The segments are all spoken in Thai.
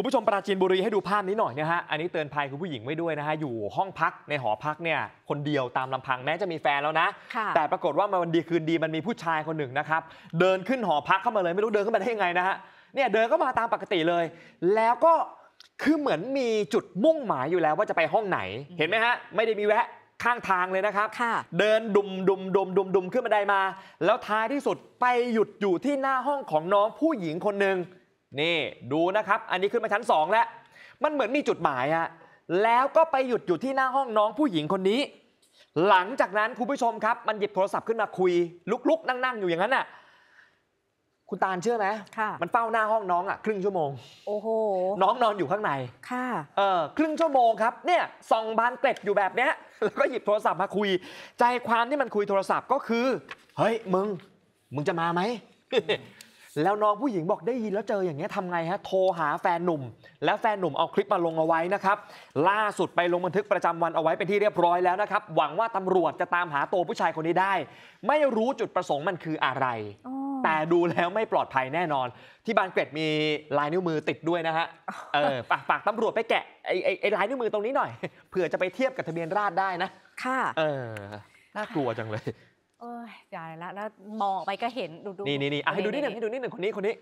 ุณผู้ชมปราจีนบุรีให้ดูภาพนี้หน่อยนะฮะ อันนี้เตือนภัยคุณผู้หญิงไว้ด้วยนะฮะ อยู่ห้องพักในหอพักเนี่ย คนเดียวตามลำพังแม้จะมีแฟนแล้วนะ แต่ปรากฏว่ามันดีคืนดีมันมีผู้ชายคนหนึ่งนะครับ เดินขึ้นหอพักเข้ามาเลย ไม่รู้เดินขึ้นมาได้ยังไงนะฮะ เนี่ยเดินก็มาตามปกติเลย แล้วก็คือเหมือนมีจุดมุ่งหมายอยู่แล้วว่าจะไปห้องไหนเห็นไหมฮะ ไม่ได้มีแวะข้างทางเลยนะครับเดินดุมดุมดุมดุมดุมขึ้นมาไดมา แล้วท้ายที่สุดไปหยุดอยู่ที่หน้าห้องของน้องผู้หญิงคนหนึ่งนี่ ดูนะครับ อันนี้ขึ้นมาชั้น2แล้ว มันเหมือนมีจุดหมายอะแล้วก็ไปหยุดอยู่ที่หน้าห้องน้องผู้หญิงคนนี้ หลังจากนั้นคุณผู้ชมครับมันหยิบโทรศัพท์ขึ้นมาคุยลุกๆนั่งนั่งอยู่อย่างนั้นอ่ะคุณตาลเชื่อไหมค่ะมันเฝ้าหน้าห้องน้องอ่ะครึ่งชั่วโมง โอ้โห น้องนอนอยู่ข้างใน ค่ะเออครึ่งชั่วโมงครับเนี่ยส่องบานเกล็ดอยู่แบบเนี้ยแล้วก็หยิบโทรศัพท์มาคุย ใจความที่มันคุยโทรศัพท์ก็คือเฮ้ยมึงมึงจะมาไหมแล้วน้องผู้หญิงบอกได้ยินแล้วเจออย่างเงี้ยทำไงฮะโทรหาแฟนหนุ่ม แล้วแฟนหนุ่มเอาคลิปมาลงเอาไว้นะครับ ล่าสุดไปลงบันทึกประจำวันเอาไว้ เป็นที่เรียบร้อยแล้วนะครับ หวังว่าตำรวจจะตามหาตัวผู้ชายคนนี้ได้ ไม่รู้จุดประสงค์มันคืออะไร แต่ดูแล้วไม่ปลอดภัยแน่นอน ที่บานเกร็ดมีลายนิ้วมือติดด้วยนะฮะเออฝากฝากตำรวจไปแกะไอ้ไอ้ลายนิ้วมือตรงนี้หน่อยเผื่อจะไปเทียบกับทะเบียนราษฎรได้นะ ค่ะเออน่ากลัวจังเลยยายละแล้วมองไปก็เห็นดูดูนี่นี่นี่ให้ดูนิดหนึ่งให้ดูนิดหนึ่งคนนี้คนนี้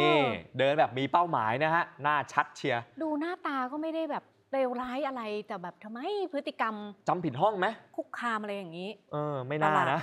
นี่ เดินแบบมีเป้าหมายนะฮะหน้าชัดเชียร์ดูหน้าตาก็ไม่ได้แบบเลวร้ายอะไรแต่แบบทำไมพฤติกรรมจำผิดห้องไหมคุกคามอะไรอย่างนี้ เออ ไม่น่านะ